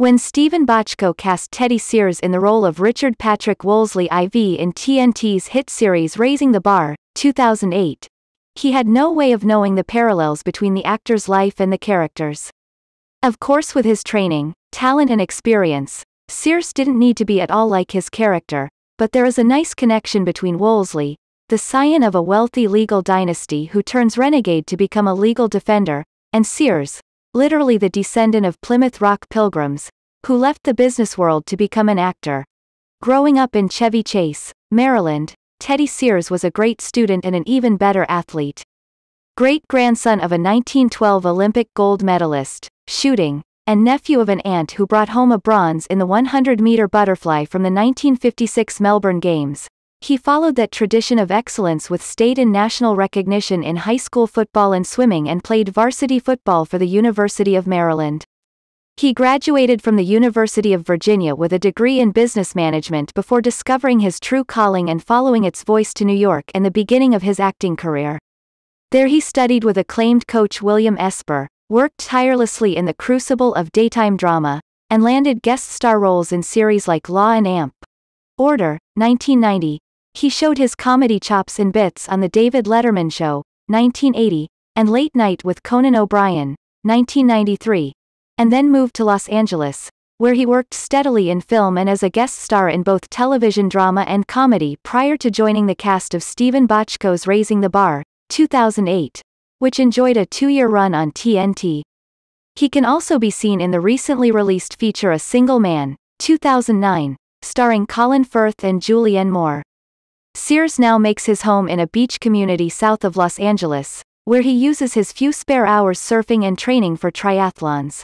When Stephen Bochco cast Teddy Sears in the role of Richard Patrick Wolseley IV in TNT's hit series Raising the Bar, 2008, he had no way of knowing the parallels between the actor's life and the characters. Of course, with his training, talent, and experience, Sears didn't need to be at all like his character, but there is a nice connection between Wolseley, the scion of a wealthy legal dynasty who turns renegade to become a legal defender, and Sears, literally the descendant of Plymouth Rock Pilgrims, who left the business world to become an actor. Growing up in Chevy Chase, Maryland, Teddy Sears was a great student and an even better athlete. Great grandson of a 1912 Olympic gold medalist, shooting, and nephew of an aunt who brought home a bronze in the 100 meter butterfly from the 1956 Melbourne Games, he followed that tradition of excellence with state and national recognition in high school football and swimming and played varsity football for the University of Maryland. He graduated from the University of Virginia with a degree in business management before discovering his true calling and following its voice to New York and the beginning of his acting career. There he studied with acclaimed coach William Esper, worked tirelessly in the crucible of daytime drama, and landed guest star roles in series like Law and Amp. Order, 1990, he showed his comedy chops in bits on The David Letterman Show, 1980, and Late Night with Conan O'Brien, 1993, and then moved to Los Angeles, where he worked steadily in film and as a guest star in both television drama and comedy prior to joining the cast of Stephen Bochco's Raising the Bar, 2008, which enjoyed a two year run on TNT. He can also be seen in the recently released feature A Single Man, 2009, starring Colin Firth and Julianne Moore. Sears now makes his home in a beach community south of Los Angeles, where he uses his few spare hours surfing and training for triathlons.